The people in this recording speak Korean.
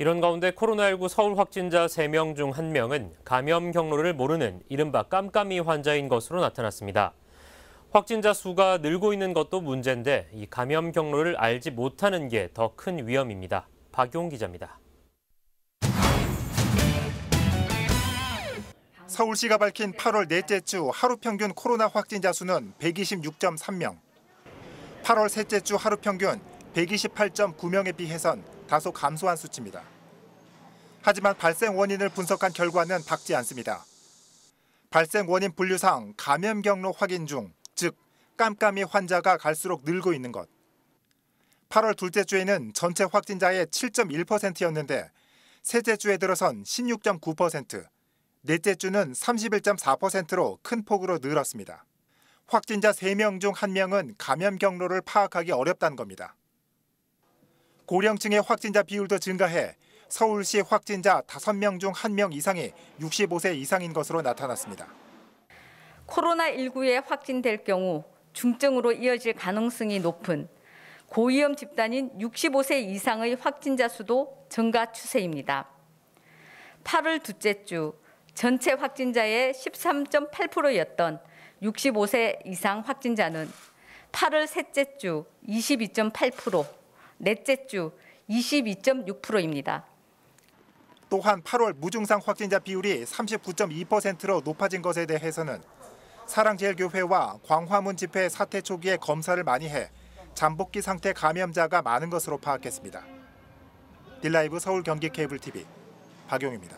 이런 가운데 코로나19 서울 확진자 3명 중 1명은 감염 경로를 모르는 이른바 깜깜이 환자인 것으로 나타났습니다. 확진자 수가 늘고 있는 것도 문제인데 이 감염 경로를 알지 못하는 게 더 큰 위험입니다. 박용 기자입니다. 서울시가 밝힌 8월 넷째 주 하루 평균 코로나 확진자 수는 126.3명. 8월 셋째 주 하루 평균 128.9명에 비해선 다소 감소한 수치입니다. 하지만 발생 원인을 분석한 결과는 밝지 않습니다. 발생 원인 분류상 감염 경로 확인 중, 즉 깜깜이 환자가 갈수록 늘고 있는 것. 8월 둘째 주에는 전체 확진자의 7.1%였는데 셋째 주에 들어선 16.9%, 넷째 주는 31.4%로 큰 폭으로 늘었습니다. 확진자 3명 중 1명은 감염 경로를 파악하기 어렵다는 겁니다. 고령층의 확진자 비율도 증가해 서울시 확진자 5명 중 1명 이상이 65세 이상인 것으로 나타났습니다. 코로나19에 확진될 경우 중증으로 이어질 가능성이 높은 고위험 집단인 65세 이상의 확진자 수도 증가 추세입니다. 8월 둘째 주 전체 확진자의 13.8%였던 65세 이상 확진자는 8월 셋째 주 22.8%, 넷째 주 22.6%입니다. 또한 8월 무증상 확진자 비율이 39.2%로 높아진 것에 대해서는 사랑제일교회와 광화문 집회 사태 초기에 검사를 많이 해 잠복기 상태 감염자가 많은 것으로 파악했습니다. 딜라이브 서울 경기 케이블 TV 박용입니다.